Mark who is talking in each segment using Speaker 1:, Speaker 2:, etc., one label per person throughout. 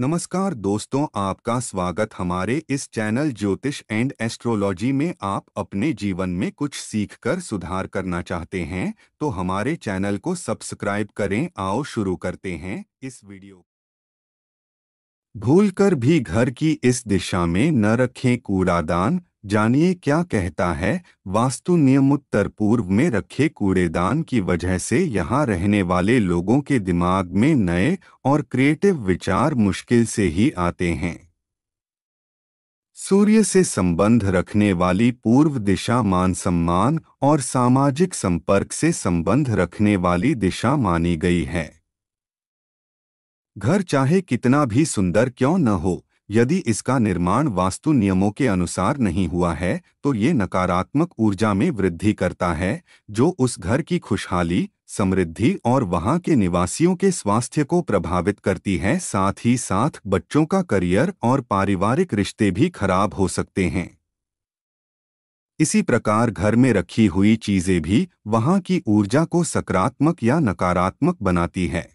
Speaker 1: नमस्कार दोस्तों आपका स्वागत हमारे इस चैनल ज्योतिष एंड एस्ट्रोलॉजी में आप अपने जीवन में कुछ सीखकर सुधार करना चाहते हैं तो हमारे चैनल को सब्सक्राइब करें आओ शुरू करते हैं इस वीडियो भूलकर भी घर की इस दिशा में न रखें कूड़ादान जानिए क्या कहता है वास्तु नियम उत्तर पूर्व में रखे कूड़ेदान की वजह से यहाँ रहने वाले लोगों के दिमाग में नए और क्रिएटिव विचार मुश्किल से ही आते हैं सूर्य से संबंध रखने वाली पूर्व दिशा मान सम्मान और सामाजिक संपर्क से संबंध रखने वाली दिशा मानी गई है घर चाहे कितना भी सुंदर क्यों न हो यदि इसका निर्माण वास्तु नियमों के अनुसार नहीं हुआ है तो ये नकारात्मक ऊर्जा में वृद्धि करता है जो उस घर की खुशहाली समृद्धि और वहाँ के निवासियों के स्वास्थ्य को प्रभावित करती है साथ ही साथ बच्चों का करियर और पारिवारिक रिश्ते भी खराब हो सकते हैं इसी प्रकार घर में रखी हुई चीजें भी वहाँ की ऊर्जा को सकारात्मक या नकारात्मक बनाती है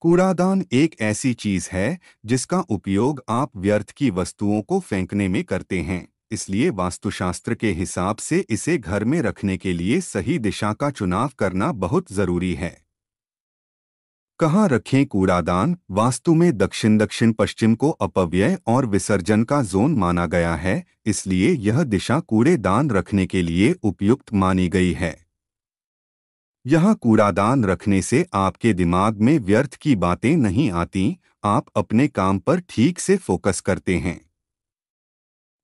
Speaker 1: कूड़ादान एक ऐसी चीज है जिसका उपयोग आप व्यर्थ की वस्तुओं को फेंकने में करते हैं इसलिए वास्तुशास्त्र के हिसाब से इसे घर में रखने के लिए सही दिशा का चुनाव करना बहुत जरूरी है कहाँ रखें कूड़ादान वास्तु में दक्षिण दक्षिण पश्चिम को अपव्यय और विसर्जन का जोन माना गया है इसलिए यह दिशा कूड़ेदान रखने के लिए उपयुक्त मानी गई है यहाँ कूड़ादान रखने से आपके दिमाग में व्यर्थ की बातें नहीं आती आप अपने काम पर ठीक से फोकस करते हैं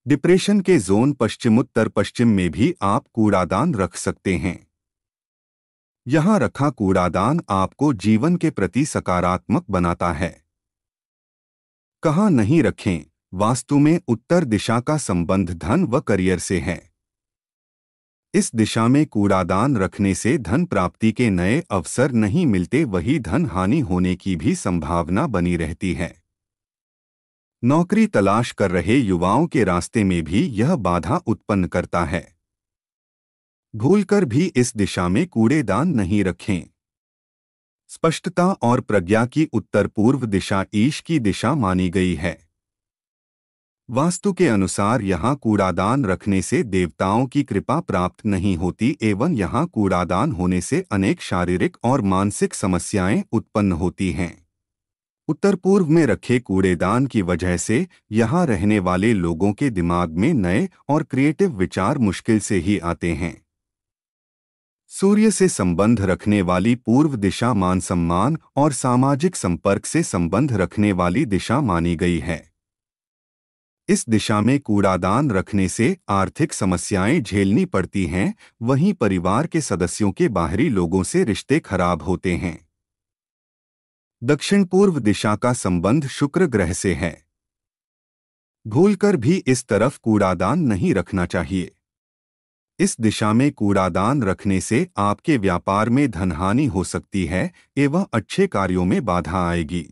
Speaker 1: डिप्रेशन के जोन पश्चिमोत्तर पश्चिम में भी आप कूड़ादान रख सकते हैं यहाँ रखा कूड़ादान आपको जीवन के प्रति सकारात्मक बनाता है कहाँ नहीं रखें वास्तु में उत्तर दिशा का संबंध धन व करियर से है इस दिशा में कूड़ादान रखने से धन प्राप्ति के नए अवसर नहीं मिलते वही धन हानि होने की भी संभावना बनी रहती है नौकरी तलाश कर रहे युवाओं के रास्ते में भी यह बाधा उत्पन्न करता है भूलकर भी इस दिशा में कूड़ेदान नहीं रखें स्पष्टता और प्रज्ञा की उत्तर पूर्व दिशा ईश की दिशा मानी गई है वास्तु के अनुसार यहाँ कूड़ादान रखने से देवताओं की कृपा प्राप्त नहीं होती एवं यहाँ कूड़ादान होने से अनेक शारीरिक और मानसिक समस्याएं उत्पन्न होती हैं उत्तर पूर्व में रखे कूड़ेदान की वजह से यहाँ रहने वाले लोगों के दिमाग में नए और क्रिएटिव विचार मुश्किल से ही आते हैं सूर्य से संबंध रखने वाली पूर्व दिशा मान सम्मान और सामाजिक संपर्क से संबंध रखने वाली दिशा मानी गई है इस दिशा में कूड़ादान रखने से आर्थिक समस्याएं झेलनी पड़ती हैं वहीं परिवार के सदस्यों के बाहरी लोगों से रिश्ते खराब होते हैं दक्षिण पूर्व दिशा का संबंध शुक्र ग्रह से है भूलकर भी इस तरफ कूड़ादान नहीं रखना चाहिए इस दिशा में कूड़ादान रखने से आपके व्यापार में धनहानि हो सकती है एवं अच्छे कार्यों में बाधा आएगी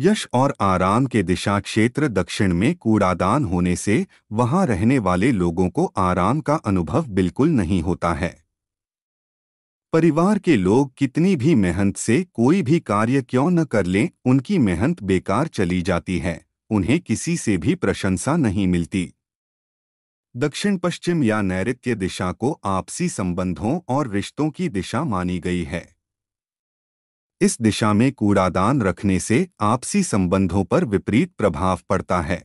Speaker 1: यश और आराम के दिशा क्षेत्र दक्षिण में कूड़ादान होने से वहां रहने वाले लोगों को आराम का अनुभव बिल्कुल नहीं होता है परिवार के लोग कितनी भी मेहनत से कोई भी कार्य क्यों न कर लें उनकी मेहनत बेकार चली जाती है उन्हें किसी से भी प्रशंसा नहीं मिलती दक्षिण पश्चिम या नैऋत्य दिशा को आपसी संबंधों और रिश्तों की दिशा मानी गई है इस दिशा में कूड़ादान रखने से आपसी संबंधों पर विपरीत प्रभाव पड़ता है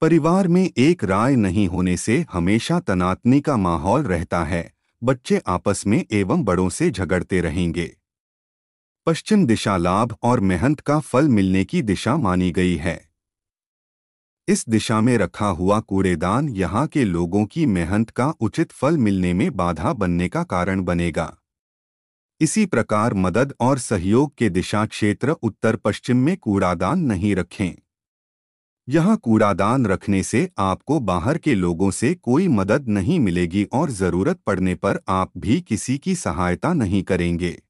Speaker 1: परिवार में एक राय नहीं होने से हमेशा तनातनी का माहौल रहता है बच्चे आपस में एवं बड़ों से झगड़ते रहेंगे पश्चिम दिशा लाभ और मेहनत का फल मिलने की दिशा मानी गई है इस दिशा में रखा हुआ कूड़ेदान यहाँ के लोगों की मेहनत का उचित फल मिलने में बाधा बनने का कारण बनेगा इसी प्रकार मदद और सहयोग के दिशा क्षेत्र उत्तर पश्चिम में कूड़ादान नहीं रखें यहाँ कूड़ादान रखने से आपको बाहर के लोगों से कोई मदद नहीं मिलेगी और ज़रूरत पड़ने पर आप भी किसी की सहायता नहीं करेंगे